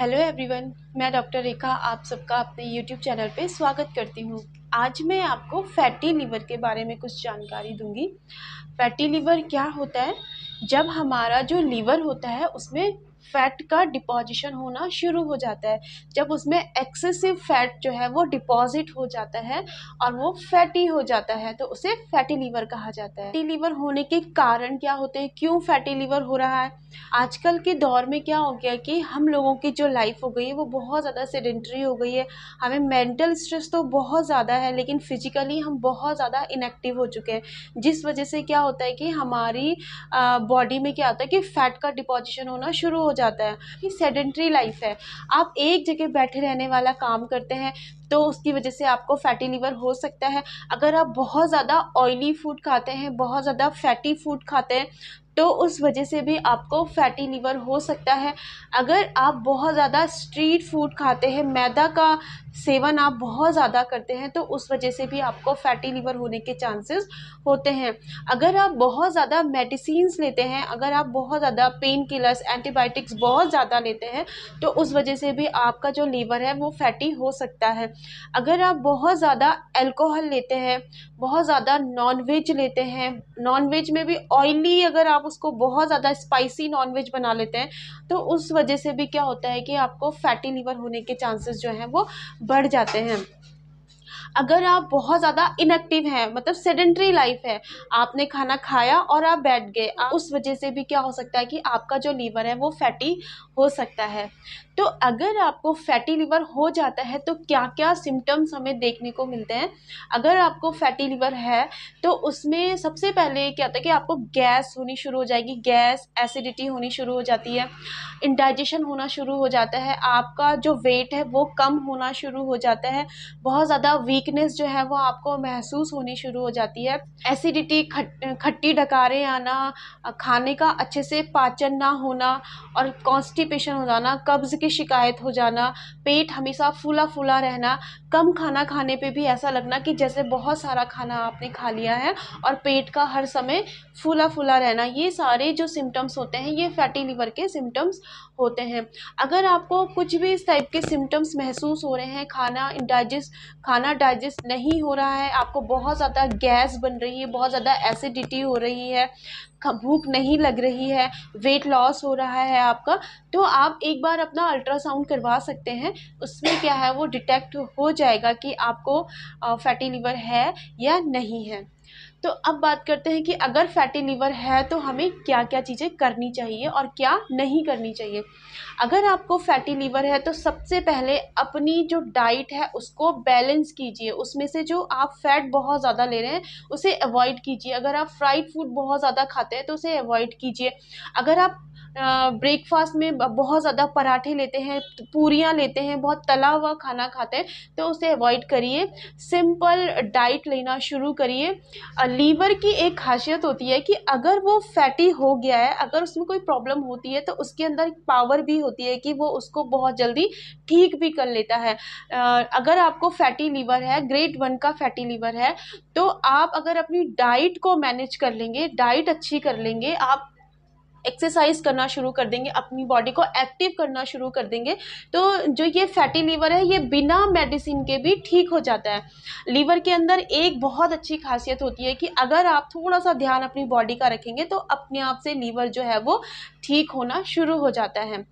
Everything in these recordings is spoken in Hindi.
हेलो एवरीवन मैं डॉक्टर रेखा आप सबका अपने यूट्यूब चैनल पे स्वागत करती हूँ आज मैं आपको फैटी लीवर के बारे में कुछ जानकारी दूंगी फैटी लीवर क्या होता है जब हमारा जो लीवर होता है उसमें फैट का डिपोजिशन होना शुरू हो जाता है जब उसमें एक्सेसिव फैट जो है वो डिपॉजिट हो जाता है और वो फैटी हो जाता है तो उसे फैटी लीवर कहा जाता है फैटी लीवर होने के कारण क्या होते हैं क्यों फैटी लीवर हो रहा है आजकल के दौर में क्या हो गया कि हम लोगों की जो लाइफ हो गई है वो बहुत ज़्यादा सेडेंट्री हो गई है हमें मेंटल स्ट्रेस तो बहुत ज़्यादा है लेकिन फिजिकली हम बहुत ज़्यादा इनएक्टिव हो चुके हैं जिस वजह से क्या होता है कि हमारी बॉडी में क्या होता है कि फ़ैट का डिपोजिशन होना शुरू हो हो जाता है ये सेडेंट्री लाइफ है आप एक जगह बैठे रहने वाला काम करते हैं तो उसकी वजह से आपको फैटी लीवर हो सकता है अगर आप बहुत ज़्यादा ऑयली फूड खाते हैं बहुत ज़्यादा फैटी फूड खाते हैं तो उस वजह से भी आपको फैटी लीवर हो सकता है अगर आप बहुत ज़्यादा स्ट्रीट फूड खाते हैं मैदा का सेवन आप बहुत ज़्यादा करते हैं तो उस वजह से भी आपको फैटी लीवर होने के चांसेस होते हैं अगर आप बहुत ज़्यादा मेडिसिन लेते हैं अगर आप बहुत ज़्यादा पेन किलर्स एंटीबायोटिक्स बहुत ज़्यादा लेते हैं तो उस वजह से भी आपका जो लीवर है वो फैटी हो सकता है अगर आप बहुत ज़्यादा एल्कोहल लेते हैं बहुत ज़्यादा नॉन वेज लेते हैं नॉन वेज में भी ऑयली अगर आप उसको बहुत ज़्यादा स्पाइसी नॉनवेज बना लेते हैं तो उस वजह से भी क्या होता है कि आपको फैटी लीवर होने के चांसेस जो हैं वो बढ़ जाते हैं अगर आप बहुत ज़्यादा इनएक्टिव हैं मतलब सेडेंट्री लाइफ है आपने खाना खाया और आप बैठ गए उस वजह से भी क्या हो सकता है कि आपका जो लीवर है वो फैटी हो सकता है तो अगर आपको फैटी लीवर हो जाता है तो क्या क्या सिम्टम्स हमें देखने को मिलते हैं अगर आपको फैटी लीवर है तो उसमें सबसे पहले क्या होता है कि आपको गैस होनी शुरू हो जाएगी गैस एसिडिटी होनी शुरू हो जाती है इंडाइजेशन होना शुरू हो जाता है आपका जो वेट है वो कम होना शुरू हो जाता है बहुत ज़्यादा वीक वीकनेस जो है वो आपको महसूस होनी शुरू हो जाती है एसिडिटी खट्टी डकारें आना खाने का अच्छे से पाचन ना होना और कॉन्स्टिपेशन हो जाना कब्ज़ की शिकायत हो जाना पेट हमेशा फूला फूला रहना कम खाना खाने पे भी ऐसा लगना कि जैसे बहुत सारा खाना आपने खा लिया है और पेट का हर समय फूला फूला रहना ये सारे जो सिम्टम्स होते हैं ये फैटी लिवर के सिम्टम्स होते हैं अगर आपको कुछ भी इस टाइप के सिम्टम्स महसूस हो रहे हैं खाना इंडाइजेस्ट खाना डाइजेस्ट नहीं हो रहा है आपको बहुत ज़्यादा गैस बन रही है बहुत ज़्यादा एसिडिटी हो रही है भूख नहीं लग रही है वेट लॉस हो रहा है आपका तो आप एक बार अपना अल्ट्रासाउंड करवा सकते हैं उसमें क्या है वो डिटेक्ट हो जाएगा कि आपको फैटी लीवर है या नहीं है तो अब बात करते हैं कि अगर फैटी लीवर है तो हमें क्या क्या चीज़ें करनी चाहिए और क्या नहीं करनी चाहिए अगर आपको फैटी लीवर है तो सबसे पहले अपनी जो डाइट है उसको बैलेंस कीजिए उसमें से जो आप फैट बहुत ज़्यादा ले रहे हैं उसे अवॉइड कीजिए अगर आप फ्राइड फूड बहुत ज़्यादा खाते हैं तो उसे अवॉइड कीजिए अगर आप ब्रेकफास्ट में बहुत ज़्यादा पराठे लेते हैं पूरियाँ लेते हैं बहुत तला हुआ खाना खाते हैं तो उसे अवॉइड करिए सिंपल डाइट लेना शुरू करिए लीवर की एक खासियत होती है कि अगर वो फैटी हो गया है अगर उसमें कोई प्रॉब्लम होती है तो उसके अंदर पावर भी होती है कि वो उसको बहुत जल्दी ठीक भी कर लेता है अगर आपको फैटी लीवर है ग्रेड वन का फैटी लीवर है तो आप अगर अपनी डाइट को मैनेज कर लेंगे डाइट अच्छी कर लेंगे आप एक्सरसाइज करना शुरू कर देंगे अपनी बॉडी को एक्टिव करना शुरू कर देंगे तो जो ये फैटी लीवर है ये बिना मेडिसिन के भी ठीक हो जाता है लीवर के अंदर एक बहुत अच्छी खासियत होती है कि अगर आप थोड़ा सा ध्यान अपनी बॉडी का रखेंगे तो अपने आप से लीवर जो है वो ठीक होना शुरू हो जाता है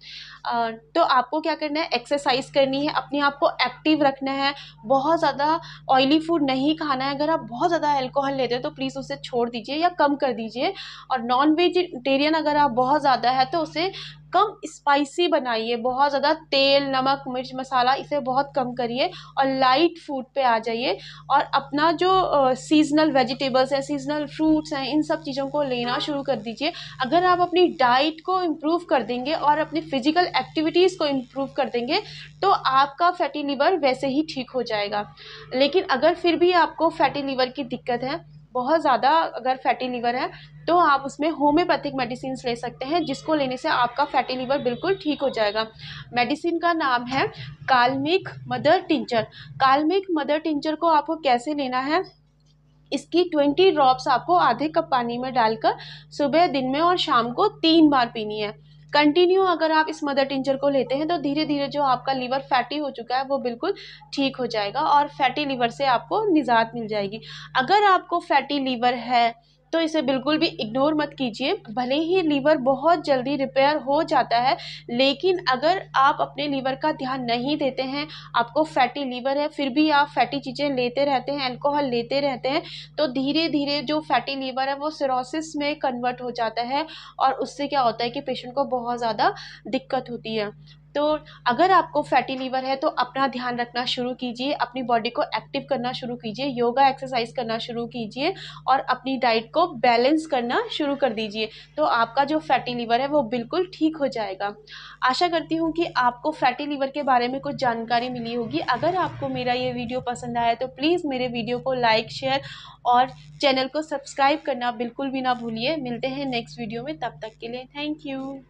तो आपको क्या करना है एक्सरसाइज करनी है अपने आप को एक्टिव रखना है बहुत ज़्यादा ऑयली फूड नहीं खाना है अगर आप बहुत ज़्यादा एल्कोहल लेते हैं तो प्लीज़ उसे छोड़ दीजिए या कम कर दीजिए और नॉन वेजिटेरियन अगर आप बहुत ज़्यादा है तो उसे कम स्पाइसी बनाइए बहुत ज़्यादा तेल नमक मिर्च मसाला इसे बहुत कम करिए और लाइट फूड पे आ जाइए और अपना जो सीजनल वेजिटेबल्स हैं सीजनल फ्रूट्स हैं इन सब चीज़ों को लेना शुरू कर दीजिए अगर आप अपनी डाइट को इम्प्रूव कर देंगे और अपनी फ़िज़िकल एक्टिविटीज़ को इम्प्रूव कर देंगे तो आपका फैटी लीवर वैसे ही ठीक हो जाएगा लेकिन अगर फिर भी आपको फैटी लीवर की दिक्कत है बहुत ज़्यादा अगर फैटी लीवर है तो आप उसमें होम्योपैथिक मेडिसिन ले सकते हैं जिसको लेने से आपका फैटी लीवर बिल्कुल ठीक हो जाएगा मेडिसिन का नाम है Kalmegh mother tincture Kalmegh mother tincture को आपको कैसे लेना है इसकी ट्वेंटी ड्रॉप्स आपको आधे कप पानी में डालकर सुबह दिन में और शाम को तीन बार पीनी है कंटिन्यू अगर आप इस मदर टिंचर को लेते हैं तो धीरे धीरे जो आपका लीवर फैटी हो चुका है वो बिल्कुल ठीक हो जाएगा और फैटी लीवर से आपको निजात मिल जाएगी अगर आपको फैटी लीवर है तो इसे बिल्कुल भी इग्नोर मत कीजिए भले ही लीवर बहुत जल्दी रिपेयर हो जाता है लेकिन अगर आप अपने लीवर का ध्यान नहीं देते हैं आपको फैटी लीवर है फिर भी आप फैटी चीज़ें लेते रहते हैं अल्कोहल लेते रहते हैं तो धीरे धीरे जो फैटी लीवर है वो सिरोसिस में कन्वर्ट हो जाता है और उससे क्या होता है कि पेशेंट को बहुत ज़्यादा दिक्कत होती है तो अगर आपको फैटी लीवर है तो अपना ध्यान रखना शुरू कीजिए अपनी बॉडी को एक्टिव करना शुरू कीजिए योगा एक्सरसाइज करना शुरू कीजिए और अपनी डाइट को बैलेंस करना शुरू कर दीजिए तो आपका जो फैटी लीवर है वो बिल्कुल ठीक हो जाएगा आशा करती हूँ कि आपको फैटी लीवर के बारे में कुछ जानकारी मिली होगी अगर आपको मेरा ये वीडियो पसंद आया तो प्लीज़ मेरे वीडियो को लाइक शेयर और चैनल को सब्सक्राइब करना बिल्कुल भी ना भूलिए मिलते हैं नेक्स्ट वीडियो में तब तक के लिए थैंक यू